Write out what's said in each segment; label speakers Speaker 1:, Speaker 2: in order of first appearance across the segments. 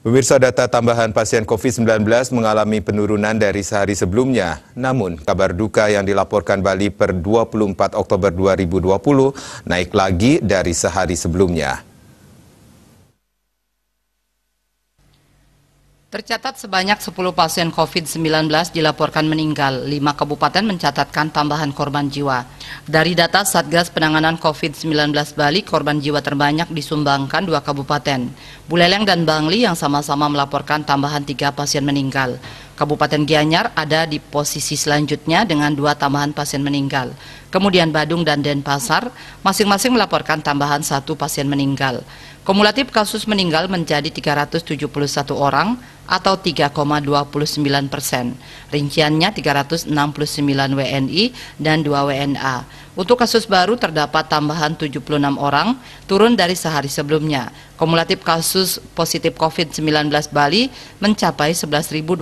Speaker 1: Pemirsa data tambahan pasien COVID-19 mengalami penurunan dari sehari sebelumnya. Namun, kabar duka yang dilaporkan Bali per 24 Oktober 2020 naik lagi dari sehari sebelumnya.
Speaker 2: Tercatat sebanyak 10 pasien COVID-19 dilaporkan meninggal. 5 kabupaten mencatatkan tambahan korban jiwa. Dari data Satgas Penanganan COVID-19 Bali, korban jiwa terbanyak disumbangkan dua kabupaten, Buleleng dan Bangli yang sama-sama melaporkan tambahan tiga pasien meninggal. Kabupaten Gianyar ada di posisi selanjutnya dengan dua tambahan pasien meninggal. Kemudian Badung dan Denpasar masing-masing melaporkan tambahan satu pasien meninggal. Kumulatif kasus meninggal menjadi 371 orang, atau 3,29 persen. Rinciannya 369 WNI dan 2 WNA. Untuk kasus baru terdapat tambahan 76 orang, turun dari sehari sebelumnya. Kumulatif kasus positif COVID-19 Bali mencapai 11.279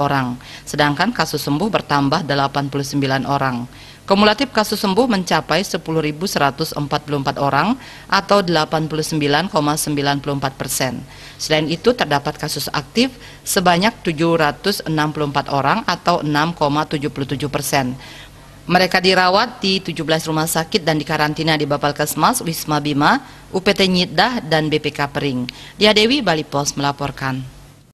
Speaker 2: orang, sedangkan kasus sembuh bertambah 89 orang. Kumulatif kasus sembuh mencapai 10.144 orang atau 89,94 persen. Selain itu terdapat kasus aktif sebanyak 764 orang atau 6,77 persen. Mereka dirawat di 17 rumah sakit dan dikarantina di Kesmas, Wisma Bima, UPT Nyidah, dan BPK Pering. Dia Dewi, Bali Post melaporkan.